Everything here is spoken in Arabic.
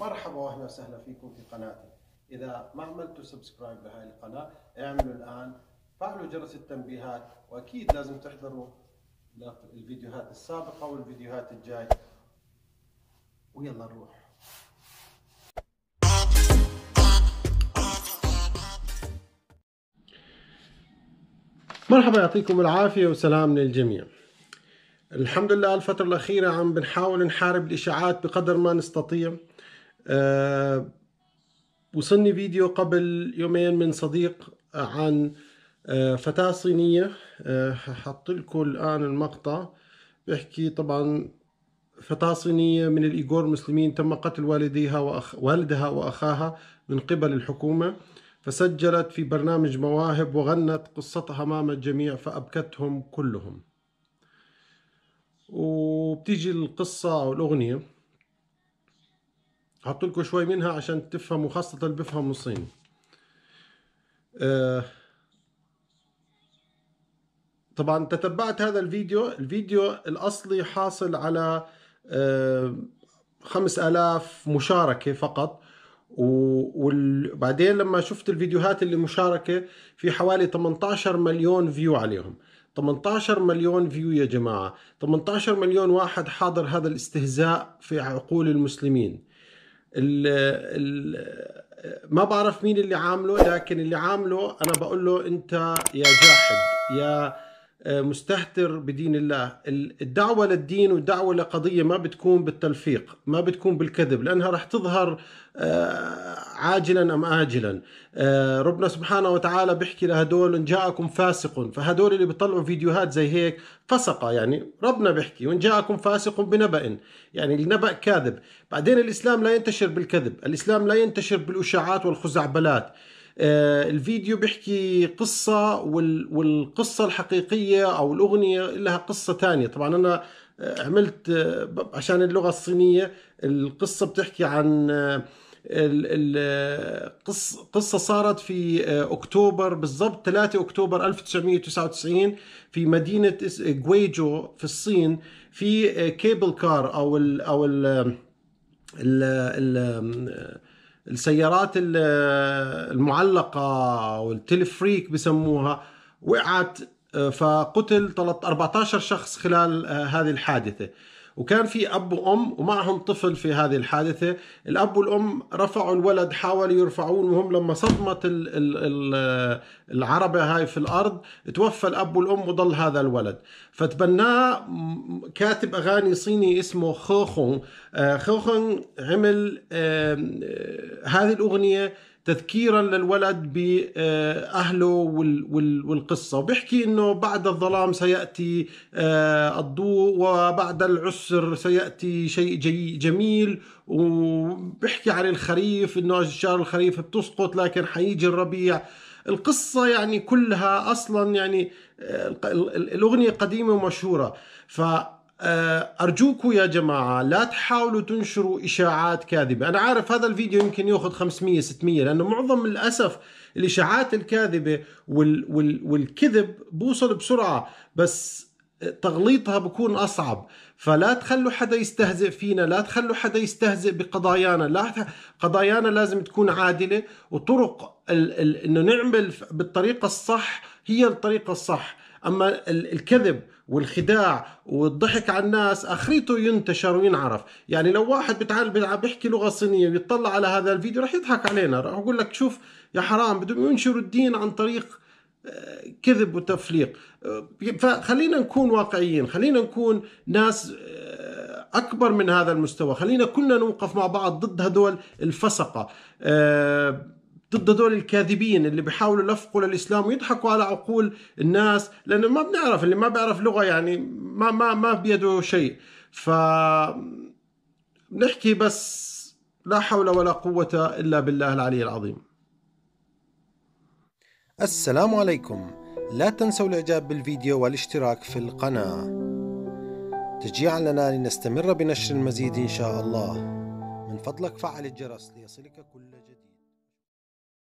مرحبا واهلا وسهلا فيكم في قناتي اذا ما عملتوا سبسكرايب لهي القناه اعملوا الان فعلوا جرس التنبيهات واكيد لازم تحضروا الفيديوهات السابقه والفيديوهات الجايه ويلا نروح مرحبا يعطيكم العافية وسلام للجميع الحمد لله الفترة الأخيرة عم بنحاول نحارب الإشاعات بقدر ما نستطيع وصلني آه، فيديو قبل يومين من صديق آه، عن آه، فتاة صينية حط لكم الآن المقطع بيحكي طبعا فتاة صينية من الإيغور المسلمين تم قتل والديها وأخ... والدها وأخاها من قبل الحكومة فسجلت في برنامج مواهب وغنت قصتها أمام الجميع فأبكتهم كلهم وبتيجي القصة أو الأغنية حط لكم شوي منها عشان تفهموا خاصة اللي بفهموا الصيني آه طبعا تتبعت هذا الفيديو الفيديو الأصلي حاصل على آه 5000 مشاركة فقط وبعدين لما شفت الفيديوهات اللي مشاركة في حوالي 18 مليون فيو عليهم 18 مليون فيو يا جماعة 18 مليون واحد حاضر هذا الاستهزاء في عقول المسلمين ال ما بعرف مين اللي عامله لكن اللي عامله انا بقول له انت يا جاحد يا آه، مستهتر بدين الله الدعوة للدين والدعوة لقضية ما بتكون بالتلفيق ما بتكون بالكذب لأنها رح تظهر آه، عاجلا أم آجلا آه، ربنا سبحانه وتعالى بيحكي لهدول إن جاءكم فاسق فهدول اللي بيطلعوا فيديوهات زي هيك فسقة يعني ربنا بيحكي وإن جاءكم فاسق بنبأ يعني النبأ كاذب بعدين الإسلام لا ينتشر بالكذب الإسلام لا ينتشر بالإشاعات والخزعبلات آه، الفيديو بيحكي قصة والقصة الحقيقية أو الأغنية لها قصة تانية طبعا أنا آه، عملت عشان اللغة الصينية القصة بتحكي عن القصة صارت في آه، أكتوبر بالضبط 3 أكتوبر 1999 في مدينة جويجو في الصين في آه، كيبل كار أو الـ أو الـ الـ الـ السيارات المعلقة التلفريك بسموها وقعت آه، فقتل 14 شخص خلال هذه الحادثة وكان في اب وام ومعهم طفل في هذه الحادثه الاب والام رفعوا الولد حاولوا يرفعوه المهم لما صدمت العربه هاي في الارض توفى الاب والام وضل هذا الولد فتبناه كاتب اغاني صيني اسمه خوخون آه، خوخون عمل آه، هذه الاغنيه تذكيرا للولد باهله آه، والقصه وبيحكي انه بعد الظلام سياتي آه، الضوء وبعد العسر سياتي شيء جي جميل وبيحكي عن الخريف انه اشجار الخريف بتسقط لكن حيجي الربيع القصة يعني كلها أصلا يعني آه، الأغنية قديمة ومشهورة ف آه، أرجوكم يا جماعة لا تحاولوا تنشروا إشاعات كاذبة أنا عارف هذا الفيديو يمكن يأخذ 500 600 لأنه معظم للأسف الإشاعات الكاذبة وال وال والكذب بوصل بسرعة بس تغليطها بكون أصعب فلا تخلوا حدا يستهزئ فينا لا تخلوا حدا يستهزئ بقضايانا لا قضايانا لازم تكون عادلة وطرق أنه نعمل بالطريقة الصح هي الطريقة الصح أما الكذب والخداع والضحك على الناس اخرته ينتشر وينعرف يعني لو واحد بتعال بيحكي لغه صينيه ويطلع على هذا الفيديو رح يضحك علينا رح اقول لك شوف يا حرام بدهم ينشروا الدين عن طريق آه، كذب وتفليق آه، فخلينا نكون واقعيين خلينا نكون ناس آه، اكبر من هذا المستوى خلينا كلنا نوقف مع بعض ضد هدول الفسقه ضد هذول الكاذبين اللي بيحاولوا يلفقوا للاسلام ويضحكوا على عقول الناس لانه ما بنعرف اللي ما بيعرف لغه يعني ما ما ما بيده شيء ف بنحكي بس لا حول ولا قوة إلا بالله العلي العظيم السلام عليكم لا تنسوا الإعجاب بالفيديو والاشتراك في القناة تشجيعا لنا لنستمر بنشر المزيد إن شاء الله من فضلك فعل الجرس ليصلك كل جديد